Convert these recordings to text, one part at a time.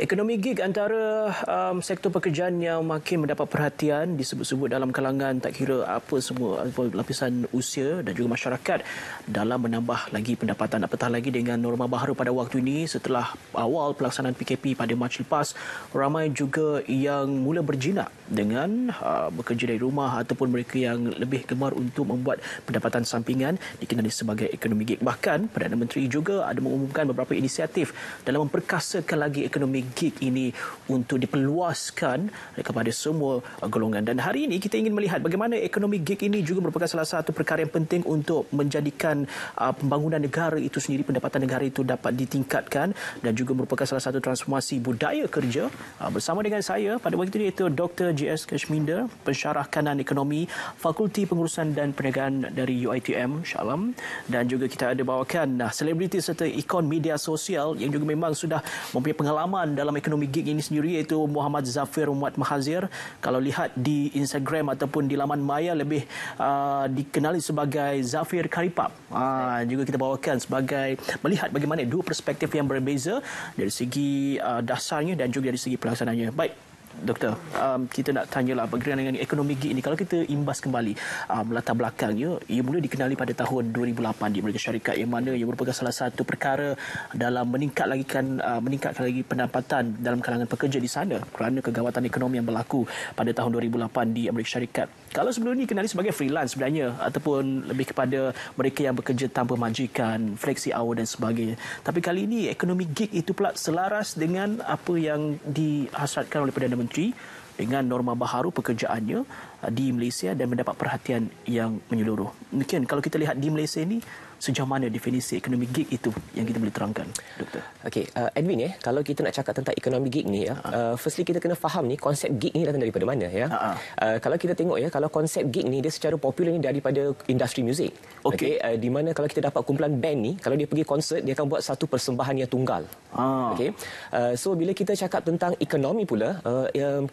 Ekonomi gig antara um, sektor pekerjaan yang makin mendapat perhatian disebut-sebut dalam kalangan tak kira apa semua lapisan usia dan juga masyarakat dalam menambah lagi pendapatan apatah lagi dengan norma baru pada waktu ini setelah awal pelaksanaan PKP pada Mac lepas ramai juga yang mula berjinak dengan uh, bekerja dari rumah ataupun mereka yang lebih gemar untuk membuat pendapatan sampingan dikenali sebagai ekonomi gig bahkan Perdana Menteri juga ada mengumumkan beberapa inisiatif dalam memperkasakan lagi ekonomi gig ini untuk diperluaskan kepada semua golongan. Dan hari ini kita ingin melihat bagaimana ekonomi gig ini juga merupakan salah satu perkara yang penting untuk menjadikan uh, pembangunan negara itu sendiri, pendapatan negara itu dapat ditingkatkan dan juga merupakan salah satu transformasi budaya kerja. Uh, bersama dengan saya pada waktu itu iaitu Dr. G.S. Kashminder, pensyarah kanan ekonomi, Fakulti Pengurusan dan Perniagaan dari UITM, Shalom. Dan juga kita ada bawakan uh, selebriti serta ikon media sosial yang juga memang sudah mempunyai pengalaman dalam ekonomi gig ini sendiri iaitu Muhammad Zafir Muat Mahazir kalau lihat di Instagram ataupun di laman maya lebih uh, dikenali sebagai Zafir Karipap uh, juga kita bawakan sebagai melihat bagaimana dua perspektif yang berbeza dari segi uh, dasarnya dan juga dari segi pelaksanaannya baik Doktor, um, kita nak tanya lah berkenaan dengan ekonomi gig ini. Kalau kita imbas kembali um, latar belakangnya, ia mula dikenali pada tahun 2008 di Amerika Syarikat yang mana ia merupakan salah satu perkara dalam meningkat lagi kan, uh, meningkatkan lagi pendapatan dalam kalangan pekerja di sana kerana kegawatan ekonomi yang berlaku pada tahun 2008 di Amerika Syarikat. Kalau sebelum ini dikenali sebagai freelance sebenarnya ataupun lebih kepada mereka yang bekerja tanpa majikan, fleksi hour dan sebagainya. Tapi kali ini ekonomi gig itu pula selaras dengan apa yang dihasratkan oleh Perdana 773 dengan norma baharu pekerjaannya uh, di Malaysia dan mendapat perhatian yang menyeluruh. Mungkin kalau kita lihat di Malaysia ini, sejauh mana definisi ekonomi gig itu yang kita boleh terangkan, Doktor? Okey, uh, Edwin, eh, kalau kita nak cakap tentang ekonomi gig ni, ya, ha. uh, firstly kita kena faham ni konsep gig ni datang daripada mana. ya. Ha, ha. Uh, kalau kita tengok, ya, kalau konsep gig ni dia secara popular ni daripada industri muzik. Okey. Okay, uh, di mana kalau kita dapat kumpulan band ni, kalau dia pergi konsert, dia akan buat satu persembahan yang tunggal. Ah. Okey. Uh, so, bila kita cakap tentang ekonomi pula, uh, uh,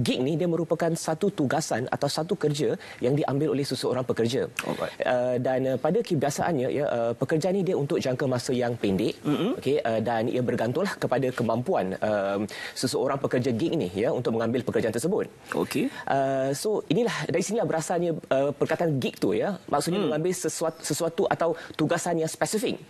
gig ni dia merupakan satu tugasan atau satu kerja yang diambil oleh seseorang pekerja. Uh, dan uh, pada kebiasaannya ya uh, eh, pekerjaan ni dia untuk jangka masa yang pendek. Mm-hmm. Okey uh, dan ia bergantunglah kepada kemampuan uh, seseorang pekerja gig ni ya untuk mengambil pekerjaan tersebut. Okey. Uh, so inilah dari sinilah berasalnya uh, perkataan gig tu ya. Maksudnya mm. mengambil sesuatu sesuatu atau tugasan yang spesifik.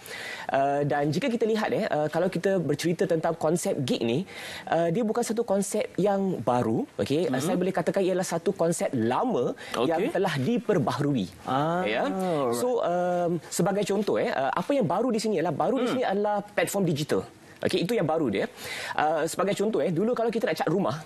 Uh, dan jika kita lihat ya uh, kalau kita bercerita tentang konsep gig ni uh, dia bukan satu konsep yang baru. Okey, mm -hmm. saya boleh katakan ialah satu konsep lama okay. yang telah diperbaharui. Ah, yeah. So um, sebagai contoh eh, uh, apa yang baru di sini ialah baru mm. di hmm. sini adalah platform digital. Okey, itu yang baru dia. Uh, sebagai contoh eh, dulu kalau kita nak cat rumah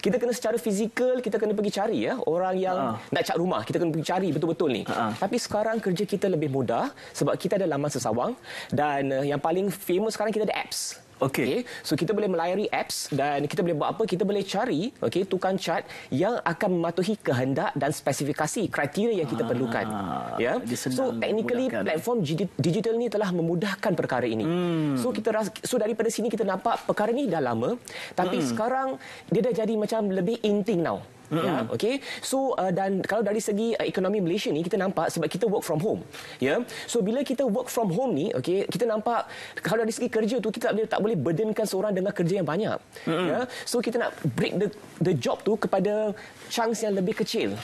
kita kena secara fizikal kita kena pergi cari ya orang yang uh. nak cat rumah kita kena pergi cari betul-betul ni. Uh ah. -huh. Tapi sekarang kerja kita lebih mudah sebab kita ada laman sesawang dan uh, yang paling famous sekarang kita ada apps. Okey. Okay. So kita boleh melayari apps dan kita boleh buat apa? Kita boleh cari okey tukang cat yang akan mematuhi kehendak dan spesifikasi kriteria yang kita ah, perlukan. Ya. Yeah? So technically mudahkan. platform digital ni telah memudahkan perkara ini. Hmm. So kita so daripada sini kita nampak perkara ni dah lama tapi hmm. sekarang dia dah jadi macam lebih inting now. Mm-hmm. Ya, okay. So uh, dan kalau dari segi uh, ekonomi Malaysia ni kita nampak sebab kita work from home. Ya. So bila kita work from home ni, okay, kita nampak kalau dari segi kerja tu kita tak boleh tak boleh burdenkan seorang dengan kerja yang banyak. Mm-hmm. Ya. So kita nak break the the job tu kepada chance yang lebih kecil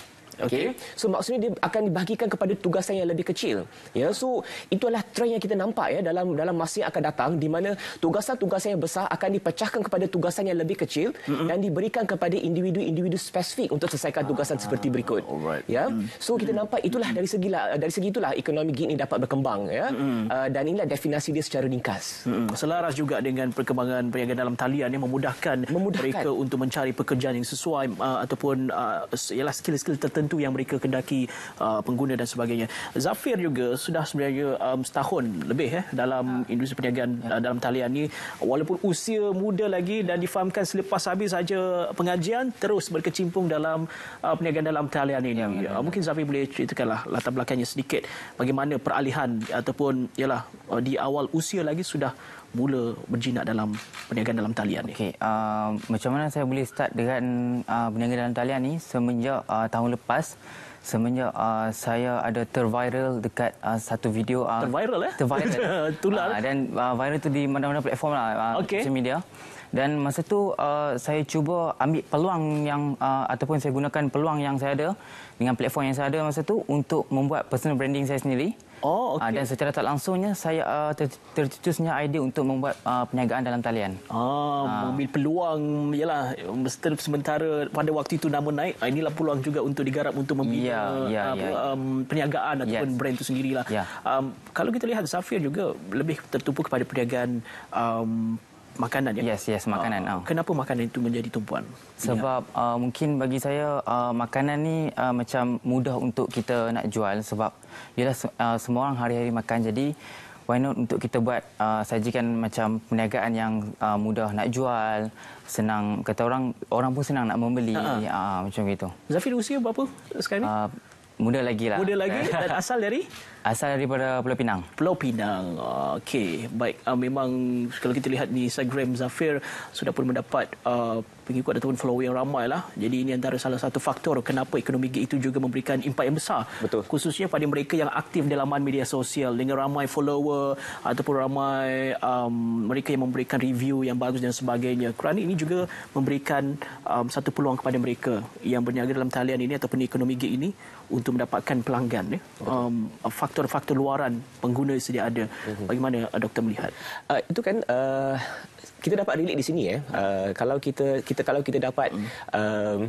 okey so maksudnya dia akan dibahagikan kepada tugasan yang lebih kecil ya so itulah trend yang kita nampak ya dalam dalam masa yang akan datang di mana tugasan-tugasan yang besar akan dipecahkan kepada tugasan yang lebih kecil mm-hmm. dan diberikan kepada individu-individu spesifik untuk selesaikan ah, tugasan ah, seperti berikut alright. ya mm. so kita mm. nampak itulah mm. dari segi lah, dari segi itulah ekonomi gig ini dapat berkembang ya mm uh, dan inilah definisi dia secara ringkas mm-hmm. selaras juga dengan perkembangan perniagaan dalam talian yang memudahkan, memudahkan mereka untuk mencari pekerjaan yang sesuai uh, ataupun uh, ialah skill-skill tertentu tertentu yang mereka kendaki uh, pengguna dan sebagainya. Zafir juga sudah sebenarnya um, setahun lebih eh, dalam ha. industri perniagaan ya. dalam talian ini. Walaupun usia muda lagi dan difahamkan selepas habis saja pengajian, terus berkecimpung dalam uh, perniagaan dalam talian ini. Ya, ya, ya. Mungkin Zafir boleh ceritakanlah latar belakangnya sedikit. Bagaimana peralihan ataupun yalah, uh, di awal usia lagi sudah mula berjinak dalam perniagaan dalam talian ni. Okey, uh, macam mana saya boleh start dengan uh, perniagaan dalam talian ni semenjak uh, tahun lepas semenjak uh, saya ada terviral dekat uh, satu video uh, terviral eh terviral tular uh, dan uh, viral tu di mana-mana platform lah uh, okay. social media dan masa tu uh, saya cuba ambil peluang yang uh, ataupun saya gunakan peluang yang saya ada dengan platform yang saya ada masa tu untuk membuat personal branding saya sendiri Oh, ah, okay. uh, dan secara tak langsungnya saya uh, ter- tercetusnya idea untuk membuat uh, perniagaan dalam talian. Ah, mengambil uh. peluang ialah sementara pada waktu itu nama naik, inilah peluang juga untuk digarap untuk membina yeah, yeah, uh, yeah. Um, perniagaan ataupun brand itu sendirilah. Yeah. Um, kalau kita lihat Safir juga lebih tertumpu kepada penyegaran. um, makanan ya. Yes, yes, makanan. Uh, kenapa makanan itu menjadi tumpuan? Sebab uh, mungkin bagi saya uh, makanan ni uh, macam mudah untuk kita nak jual sebab ialah uh, semua orang hari-hari makan jadi why not untuk kita buat uh, sajikan macam perniagaan yang uh, mudah nak jual, senang kata orang orang pun senang nak membeli uh-huh. uh, macam gitu. Zafir usia berapa sekarang ni? Uh, muda lagi lah. Muda lagi dan asal dari Asal daripada Pulau Pinang. Pulau Pinang. Okey. Baik. Ah, memang kalau kita lihat di Instagram Zafir sudah pun mendapat uh, pengikut atau follower yang ramai lah. Jadi ini antara salah satu faktor kenapa ekonomi gig itu juga memberikan impak yang besar. Betul. Khususnya pada mereka yang aktif dalam laman media sosial dengan ramai follower ataupun ramai um, mereka yang memberikan review yang bagus dan sebagainya. Kerana ini juga memberikan um, satu peluang kepada mereka yang berniaga dalam talian ini ataupun ekonomi gig ini untuk mendapatkan pelanggan. Ya. Um, faktor faktor-faktor luaran pengguna sedia ada. Mhm. Bagaimana uh, doktor melihat? Uh, itu kan uh, kita dapat relate di sini ya. Eh. Uh, kalau kita kita kalau kita dapat hmm. um,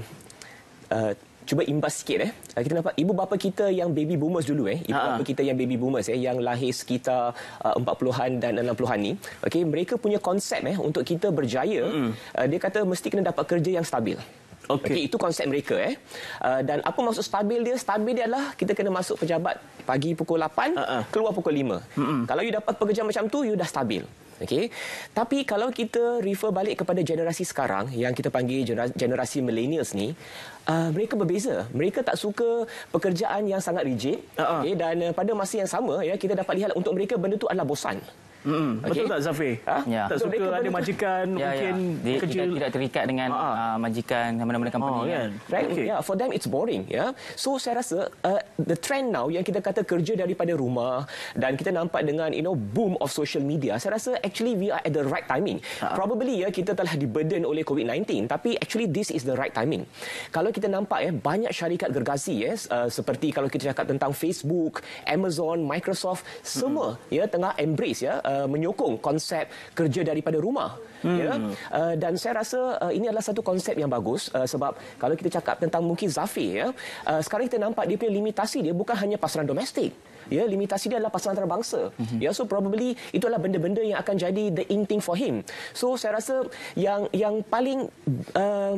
uh, cuba imbas sikit eh. Uh, kita nampak ibu bapa kita yang baby boomers dulu eh. Ibu bapa kita yang baby boomers eh yang lahir sekitar uh, 40-an dan 60-an ni. Okey, mereka punya konsep eh untuk kita berjaya, mm. uh, dia kata mesti kena dapat kerja yang stabil. Okey, okay, itu konsep mereka eh. Uh, dan apa maksud stabil dia? Stabil dia adalah kita kena masuk pejabat pagi pukul 8, uh-uh. Ha, ha. keluar pukul 5. Mm-mm. Kalau you dapat pekerja macam tu, you dah stabil. Okay, Tapi kalau kita refer balik kepada generasi sekarang yang kita panggil generasi millennials ni, uh, mereka berbeza. Mereka tak suka pekerjaan yang sangat rigid. Uh-uh. Okey, dan uh, pada masa yang sama ya kita dapat lihat untuk mereka benda tu adalah bosan. Mm -hmm. okay. Betul tak Zafir? Ha? Ya. Tak suka mereka ada majikan ya, ya, mungkin Dia kerja. Tidak, tidak terikat dengan uh ah. -huh. Ah, uh, majikan mana-mana oh, company. Oh, kan. right? okay. yeah, for them it's boring. Yeah? So saya rasa uh, the trend now yang kita kata kerja daripada rumah dan kita nampak dengan you know boom of social media, saya rasa actually we are at the right timing. Uh ah. -huh. Probably ya yeah, kita telah diburden oleh COVID-19 tapi actually this is the right timing. Kalau kita nampak ya, banyak syarikat gergasi ya, uh, seperti kalau kita cakap tentang Facebook, Amazon, Microsoft, semua -hmm. ya tengah embrace ya uh, Uh, menyokong konsep kerja daripada rumah. Ya. Hmm. Ya? Uh, dan saya rasa uh, ini adalah satu konsep yang bagus uh, sebab kalau kita cakap tentang mungkin Zafir, ya, uh, sekarang kita nampak dia punya limitasi dia bukan hanya pasaran domestik ya limitasi dia adalah pasal antarabangsa mm-hmm. ya so probably itulah benda-benda yang akan jadi the in thing for him so saya rasa yang yang paling um,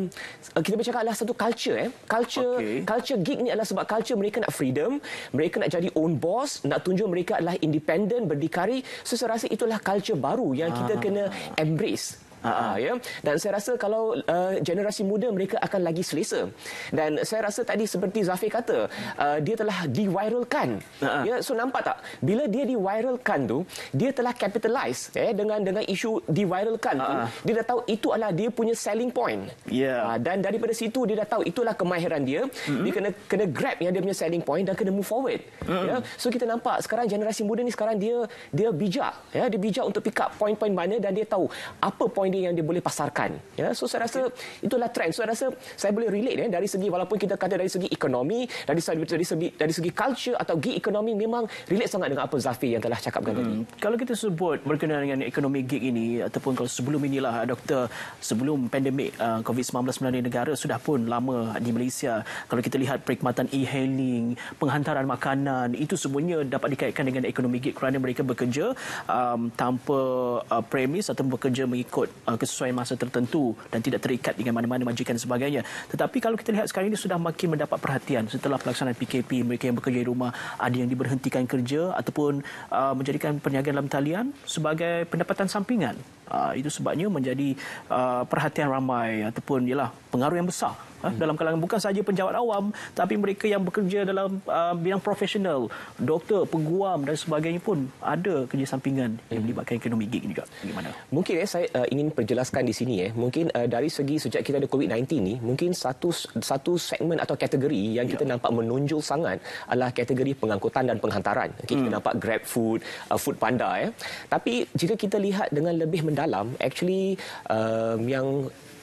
uh, kita bercakap adalah satu culture eh culture okay. culture gig ni adalah sebab culture mereka nak freedom mereka nak jadi own boss nak tunjuk mereka adalah independent berdikari so saya rasa itulah culture baru yang kita ah. kena embrace Ha, ha, ya. Dan saya rasa kalau uh, generasi muda mereka akan lagi selesa. Dan saya rasa tadi seperti Zafir kata, uh, dia telah diviralkan. Ha, ha. ya, so nampak tak? Bila dia diviralkan tu, dia telah capitalize eh dengan dengan isu diviralkan tu. Ha, ha, dia dah tahu itu adalah dia punya selling point. Yeah. Ha, dan daripada situ dia dah tahu itulah kemahiran dia. Mm-hmm. Dia kena kena grab yang dia punya selling point dan kena move forward. Mm-hmm. Ya. So kita nampak sekarang generasi muda ni sekarang dia dia bijak. Ya, dia bijak untuk pick up point-point mana dan dia tahu apa point ini yang dia boleh pasarkan. Ya, so saya rasa itulah trend. So saya rasa saya boleh relate ya dari segi walaupun kita kata dari segi ekonomi, dari segi dari segi, dari segi culture atau gig ekonomi memang relate sangat dengan apa Zafi yang telah cakapkan hmm. tadi. Kalau kita sebut berkenaan dengan ekonomi gig ini ataupun kalau sebelum inilah ah, doktor sebelum pandemik ah, COVID-19 melanda negara sudah pun lama di Malaysia. Kalau kita lihat perkhidmatan e-hailing, penghantaran makanan, itu semuanya dapat dikaitkan dengan ekonomi gig kerana mereka bekerja um, tanpa uh, premis atau bekerja mengikut Uh, kesesuaian masa tertentu dan tidak terikat dengan mana-mana majikan dan sebagainya. Tetapi kalau kita lihat sekarang ini sudah makin mendapat perhatian setelah pelaksanaan PKP, mereka yang bekerja di rumah ada yang diberhentikan kerja ataupun uh, menjadikan perniagaan dalam talian sebagai pendapatan sampingan Ah, itu sebabnya menjadi ah, perhatian ramai ataupun ialah pengaruh yang besar ah, hmm. dalam kalangan bukan saja penjawat awam tapi mereka yang bekerja dalam bidang profesional doktor peguam dan sebagainya pun ada kerja sampingan yang hmm. melibatkan ekonomi gig juga bagaimana mungkin eh, saya uh, ingin perjelaskan di sini eh mungkin uh, dari segi sejak kita ada covid-19 ni mungkin satu satu segmen atau kategori yang kita ya. nampak menonjol sangat adalah kategori pengangkutan dan penghantaran okay, hmm. kita nampak grab food uh, food panda eh tapi jika kita lihat dengan lebih mendalam, dalam actually um, yang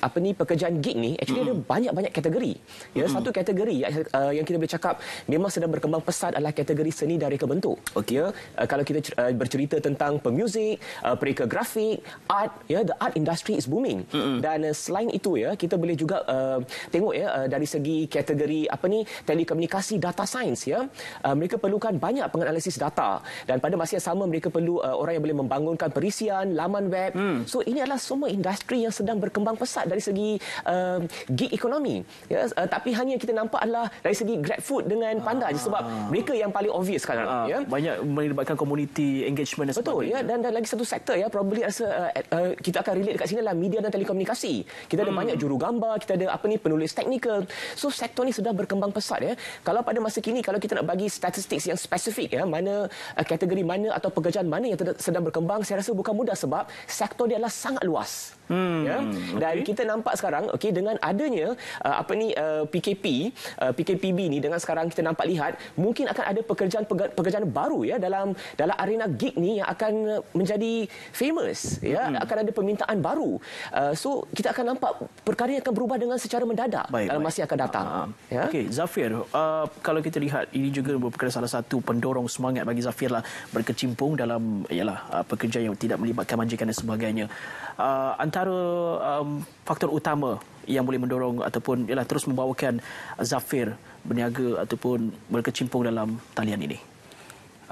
apa ni pekerjaan gig ni actually mm-hmm. ada banyak-banyak kategori. Ya mm-hmm. satu kategori uh, yang kita boleh cakap memang sedang berkembang pesat adalah kategori seni dan reka bentuk. Okey. Uh, ya. eh, kalau kita uh, bercerita tentang pemuzik, uh, pereka grafik, art, ya yeah, the art industry is booming. Mm-hmm. Dan uh, selain itu ya, kita boleh juga uh, tengok ya uh, dari segi kategori apa ni telekomunikasi data science ya. Uh, mereka perlukan banyak penganalisis data dan pada masa yang sama mereka perlu uh, orang yang boleh membangunkan perisian, laman web. Mm. So ini adalah semua industri yang sedang berkembang pesat dari segi uh, gig ekonomi ya uh, tapi hanya kita nampak adalah dari segi grab food dengan panda je sebab ah. mereka yang paling obvious sekarang ah, ya banyak melibatkan community engagement dan betul sebagainya. ya dan, dan lagi satu sektor ya probably rasa uh, uh, kita akan relate dekat sini adalah media dan telekomunikasi kita ada hmm. banyak gambar, kita ada apa ni penulis teknikal so sektor ni sedang berkembang pesat ya kalau pada masa kini kalau kita nak bagi statistik yang spesifik ya mana uh, kategori mana atau pekerjaan mana yang sedang berkembang saya rasa bukan mudah sebab sektor dia adalah sangat luas Hmm. Ya? Hmm, dan okay. kita nampak sekarang okay, dengan adanya uh, apa ni uh, PKP, uh, PKPB ni dengan sekarang kita nampak lihat mungkin akan ada pekerjaan-pekerjaan baru ya dalam dalam arena gig ni yang akan menjadi famous ya, hmm. ya akan ada permintaan baru. Uh, so kita akan nampak perkara yang akan berubah dengan secara mendadak baik, dalam masa yang akan datang. Uh, ya? Okey Zafir, uh, kalau kita lihat ini juga merupakan salah satu pendorong semangat bagi Zafir lah berkecimpung dalam ialah uh, pekerjaan yang tidak melibatkan majikan dan sebagainya. Uh, antara um, faktor utama yang boleh mendorong ataupun ialah terus membawakan Zafir berniaga ataupun berkecimpung dalam talian ini?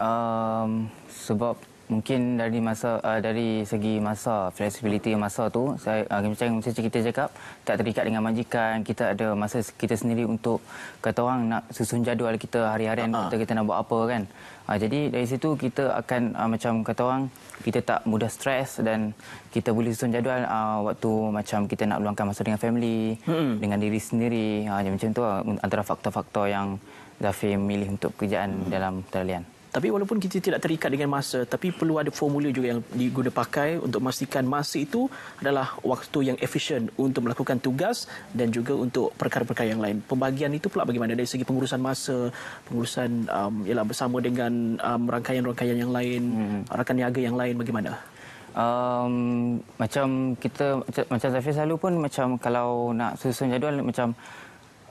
Um, sebab mungkin dari masa uh, dari segi masa flexibility masa tu saya uh, macam macam kita cakap tak terikat dengan majikan kita ada masa kita sendiri untuk kata orang nak susun jadual kita hari-harian uh-huh. kita, kita nak buat apa kan uh, jadi dari situ kita akan uh, macam kata orang kita tak mudah stres dan kita boleh susun jadual uh, waktu macam kita nak luangkan masa dengan family mm-hmm. dengan diri sendiri uh, macam tu uh, antara faktor-faktor yang Zafir memilih untuk pekerjaan mm-hmm. dalam talian tapi walaupun kita tidak terikat dengan masa, tapi perlu ada formula juga yang diguna pakai untuk memastikan masa itu adalah waktu yang efisien untuk melakukan tugas dan juga untuk perkara-perkara yang lain. Pembagian itu pula bagaimana dari segi pengurusan masa, pengurusan um, ialah bersama dengan um, rangkaian-rangkaian yang lain, hmm. rakan niaga yang lain bagaimana? Um, macam kita macam Zafir selalu pun macam kalau nak susun jadual macam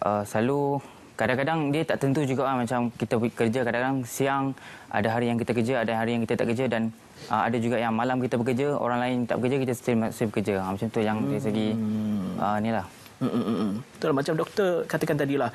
uh, selalu kadang-kadang dia tak tentu juga lah, macam kita kerja kadang-kadang siang ada hari yang kita kerja ada hari yang kita tak kerja dan uh, ada juga yang malam kita bekerja orang lain tak bekerja kita still masih bekerja ha, macam tu yang dari segi uh, ni lah betul macam doktor katakan tadi lah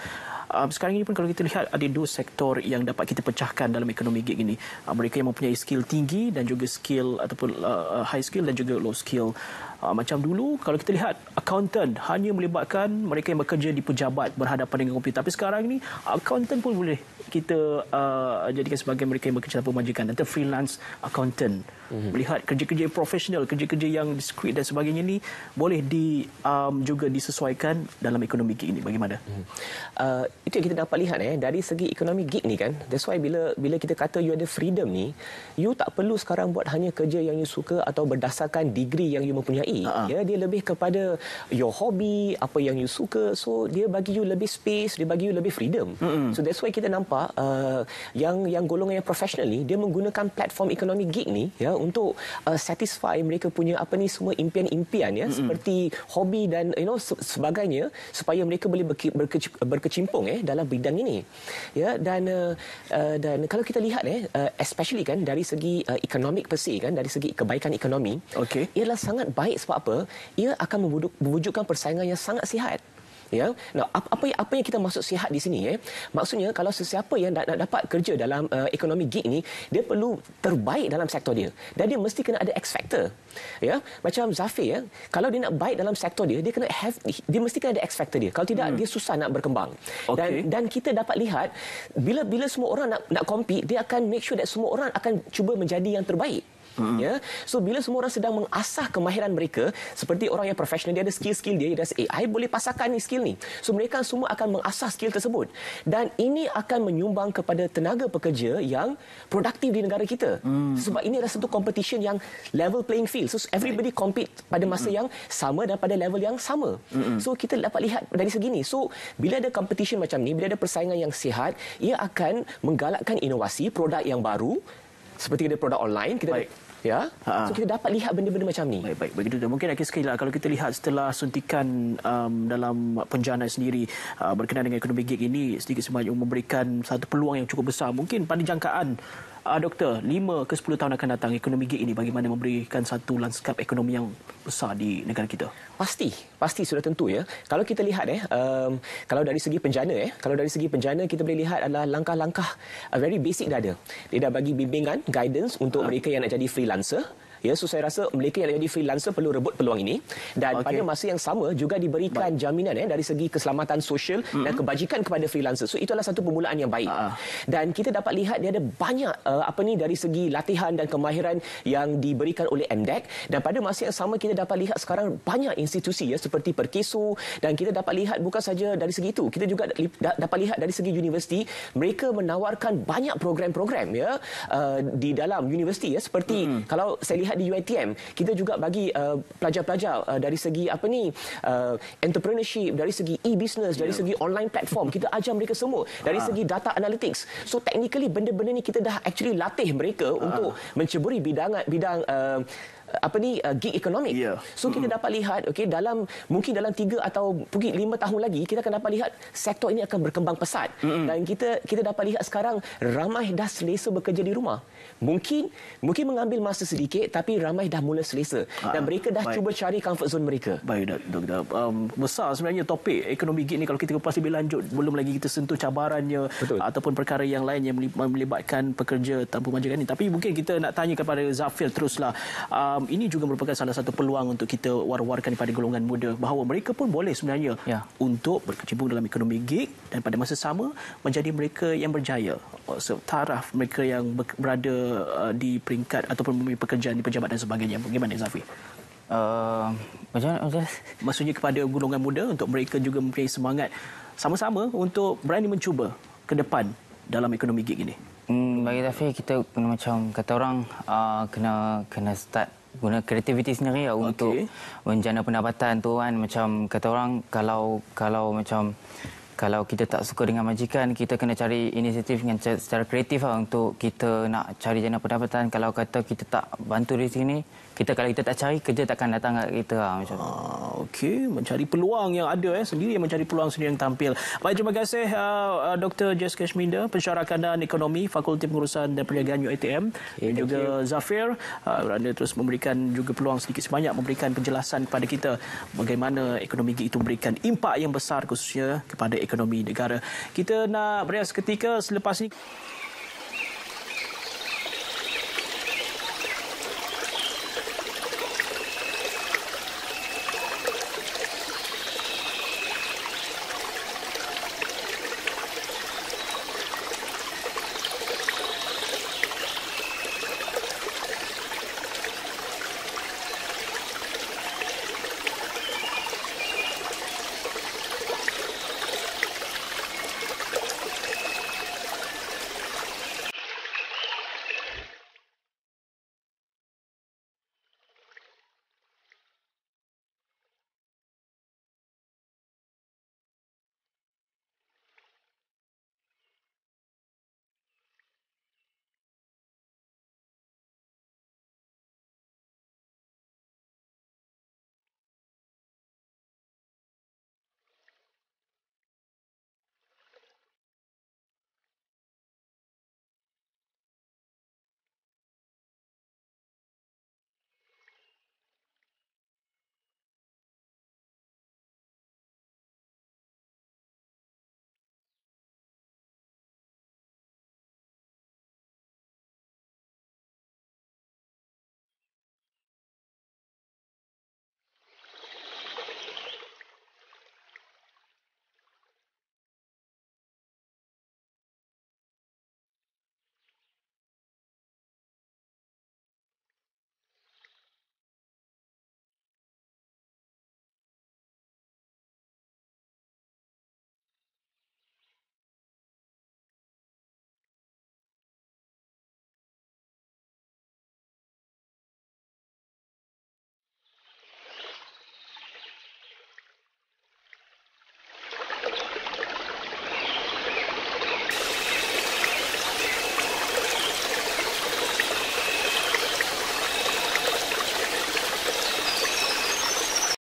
Um, ah, sekarang ini pun kalau kita lihat ada dua sektor yang dapat kita pecahkan dalam ekonomi gig ini. Um, mereka yang mempunyai skill tinggi dan juga skill ataupun uh, high skill dan juga low skill. Uh, macam dulu kalau kita lihat accountant hanya melibatkan mereka yang bekerja di pejabat berhadapan dengan komputer tapi sekarang ni accountant pun boleh kita uh, jadikan sebagai mereka yang bekerja tanpa majikan atau freelance accountant mm-hmm. melihat kerja-kerja profesional kerja-kerja yang discreet dan sebagainya ni boleh di um, juga disesuaikan dalam ekonomi gig ini bagaimana mm-hmm. uh, itu yang kita dapat lihat eh dari segi ekonomi gig ni kan that's why bila bila kita kata you ada freedom ni you tak perlu sekarang buat hanya kerja yang you suka atau berdasarkan degree yang you mempunyai DIY uh-huh. ya dia lebih kepada your hobby apa yang you suka so dia bagi you lebih space dia bagi you lebih freedom mm-hmm. so that's why kita nampak uh, yang yang golongan yang professional ni dia menggunakan platform ekonomi gig ni ya untuk uh, satisfy mereka punya apa ni semua impian-impian ya mm-hmm. seperti hobi dan you know sebagainya supaya mereka boleh berke, berke, berkecimpung eh dalam bidang ini ya dan uh, uh, dan kalau kita lihat eh uh, especially kan dari segi uh, economic per se kan dari segi kebaikan ekonomi okay. ialah sangat baik sebab apa? Ia akan mewujudkan persaingan yang sangat sihat. Ya. Nah, apa apa apa yang kita maksud sihat di sini eh? Maksudnya kalau sesiapa yang nak, nak dapat kerja dalam uh, ekonomi gig ni, dia perlu terbaik dalam sektor dia. Dan dia mesti kena ada X factor. Ya. Macam Zafir ya, kalau dia nak baik dalam sektor dia, dia kena have dia mesti kena ada X factor dia. Kalau tidak hmm. dia susah nak berkembang. Okay. Dan dan kita dapat lihat bila bila semua orang nak nak compete, dia akan make sure that semua orang akan cuba menjadi yang terbaik hmm Ya. So bila semua orang sedang mengasah kemahiran mereka, seperti orang yang profesional dia ada skill-skill dia, dia rasa AI eh, boleh pasarkan ni skill ni. So mereka semua akan mengasah skill tersebut. Dan ini akan menyumbang kepada tenaga pekerja yang produktif di negara kita. Mm-hmm. Sebab ini adalah satu competition yang level playing field. So everybody compete pada masa hmm yang sama dan pada level yang sama. hmm So kita dapat lihat dari segi ni. So bila ada competition macam ni, bila ada persaingan yang sihat, ia akan menggalakkan inovasi produk yang baru seperti ada produk online kita Baik. ada ya. Ha. So kita dapat lihat benda-benda macam ni. Baik-baik begitu. Dan mungkin akhir sekali lah, kalau kita lihat setelah suntikan um, dalam penjana sendiri uh, berkenaan dengan ekonomi gig ini sedikit sebanyak memberikan satu peluang yang cukup besar. Mungkin pada jangkaan uh, doktor, 5 ke 10 tahun akan datang ekonomi gig ini bagaimana memberikan satu landscape ekonomi yang besar di negara kita? Pasti, pasti sudah tentu ya. Kalau kita lihat eh um, kalau dari segi penjana eh, kalau dari segi penjana kita boleh lihat adalah langkah-langkah uh, very basic dah ada. Dia dah bagi bimbingan, guidance untuk uh. mereka yang nak jadi freelancer Ya, so saya rasa mereka yang jadi freelancer perlu rebut peluang ini dan okay. pada masa yang sama juga diberikan baik. jaminan ya dari segi keselamatan sosial mm-hmm. dan kebajikan kepada freelancer. So itulah satu permulaan yang baik. Uh-huh. Dan kita dapat lihat dia ada banyak uh, apa ni dari segi latihan dan kemahiran yang diberikan oleh MDEC dan pada masa yang sama kita dapat lihat sekarang banyak institusi ya seperti Perkeso dan kita dapat lihat bukan saja dari segi itu kita juga dapat lihat dari segi universiti mereka menawarkan banyak program-program ya uh, di dalam universiti ya seperti mm-hmm. kalau saya lihat lihat di UiTM kita juga bagi uh, pelajar-pelajar uh, uh, dari segi apa ni uh, entrepreneurship dari segi e-business yeah. dari ya. segi online platform kita ajar mereka semua dari uh. segi data analytics so technically benda-benda ni kita dah actually latih mereka uh. untuk menceburi bidang bidang uh, Uh, apa ni uh, gig ekonomi. Yeah. So kita mm. dapat lihat okey dalam mungkin dalam 3 atau mungkin 5 tahun lagi kita akan dapat lihat sektor ini akan berkembang pesat mm. dan kita kita dapat lihat sekarang ramai dah selesa bekerja di rumah. Mungkin mungkin mengambil masa sedikit tapi ramai dah mula selesa Aa, ah, dan mereka dah baik. cuba cari comfort zone mereka. Baik dah doktor. Um, besar sebenarnya topik ekonomi gig ni kalau kita kupas lebih lanjut belum lagi kita sentuh cabarannya Betul. ataupun perkara yang lain yang melibatkan pekerja tanpa majikan ini. Tapi mungkin kita nak tanya kepada Zafil teruslah. Um, um, ini juga merupakan salah satu peluang untuk kita war-warkan kepada golongan muda bahawa mereka pun boleh sebenarnya ya. untuk berkecimpung dalam ekonomi gig dan pada masa sama menjadi mereka yang berjaya oh, taraf mereka yang berada uh, di peringkat ataupun mempunyai pekerjaan di pejabat dan sebagainya bagaimana Zafi? Uh, macam maksudnya kepada golongan muda untuk mereka juga mempunyai semangat sama-sama untuk berani mencuba ke depan dalam ekonomi gig ini. Hmm, bagi Zafi kita kena macam kata orang uh, kena kena start guna kreativiti sendiri lah ya, okay. untuk menjana pendapatan tu kan macam kata orang kalau kalau macam kalau kita tak suka dengan majikan kita kena cari inisiatif dengan secara kreatif lah untuk kita nak cari jana pendapatan kalau kata kita tak bantu di sini kita kalau kita tak cari kerja takkan datang kat kita lah, macam ah, okey mencari peluang yang ada eh sendiri yang mencari peluang sendiri yang tampil baik terima kasih uh, ah, uh, ah, Dr. Jess Kashminder pensyarah kanan ekonomi Fakulti Pengurusan dan Perniagaan UITM okay, ya, dan juga you. Zafir uh, ah, anda terus memberikan juga peluang sedikit sebanyak memberikan penjelasan kepada kita bagaimana ekonomi gig itu memberikan impak yang besar khususnya kepada ekonomi negara kita nak beres ketika selepas ini